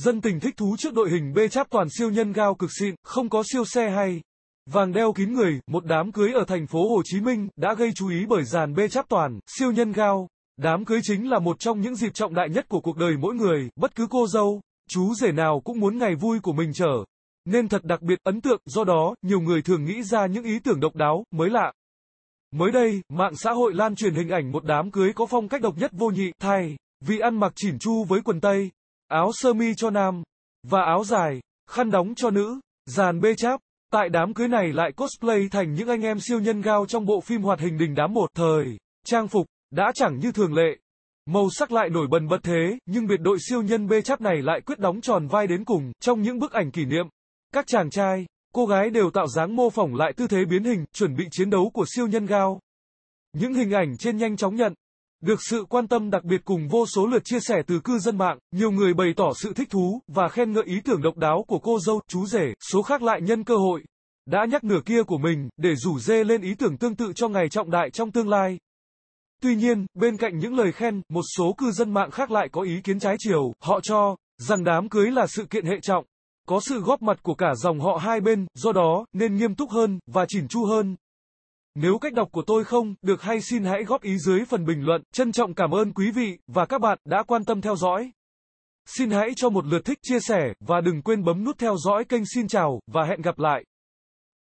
Dân tình thích thú trước đội hình bê cháp toàn siêu nhân gao cực xịn, không có siêu xe hay. Vàng đeo kín người, một đám cưới ở thành phố Hồ Chí Minh đã gây chú ý bởi dàn bê cháp toàn, siêu nhân gao. Đám cưới chính là một trong những dịp trọng đại nhất của cuộc đời mỗi người, bất cứ cô dâu, chú rể nào cũng muốn ngày vui của mình trở nên thật đặc biệt ấn tượng, do đó, nhiều người thường nghĩ ra những ý tưởng độc đáo, mới lạ. Mới đây, mạng xã hội lan truyền hình ảnh một đám cưới có phong cách độc nhất vô nhị, thay vì ăn mặc chỉn chu với quần tây, áo sơ mi cho nam, và áo dài, khăn đóng cho nữ, dàn bê cháp. Tại đám cưới này lại cosplay thành những anh em siêu nhân gao trong bộ phim hoạt hình đình đám một thời, trang phục, đã chẳng như thường lệ. Màu sắc lại nổi bần bật thế, nhưng biệt đội siêu nhân bê cháp này lại quyết đóng tròn vai đến cùng, trong những bức ảnh kỷ niệm. Các chàng trai, cô gái đều tạo dáng mô phỏng lại tư thế biến hình, chuẩn bị chiến đấu của siêu nhân gao. Những hình ảnh trên nhanh chóng nhận, được sự quan tâm đặc biệt cùng vô số lượt chia sẻ từ cư dân mạng, nhiều người bày tỏ sự thích thú và khen ngợi ý tưởng độc đáo của cô dâu, chú rể, số khác lại nhân cơ hội đã nhắc nửa kia của mình để rủ dê lên ý tưởng tương tự cho ngày trọng đại trong tương lai. Tuy nhiên, bên cạnh những lời khen, một số cư dân mạng khác lại có ý kiến trái chiều, họ cho rằng đám cưới là sự kiện hệ trọng, có sự góp mặt của cả dòng họ hai bên, do đó nên nghiêm túc hơn và chỉn chu hơn. Nếu cách đọc của tôi không được hay xin hãy góp ý dưới phần bình luận. Trân trọng cảm ơn quý vị và các bạn đã quan tâm theo dõi. Xin hãy cho một lượt thích, chia sẻ và đừng quên bấm nút theo dõi kênh. Xin chào và hẹn gặp lại.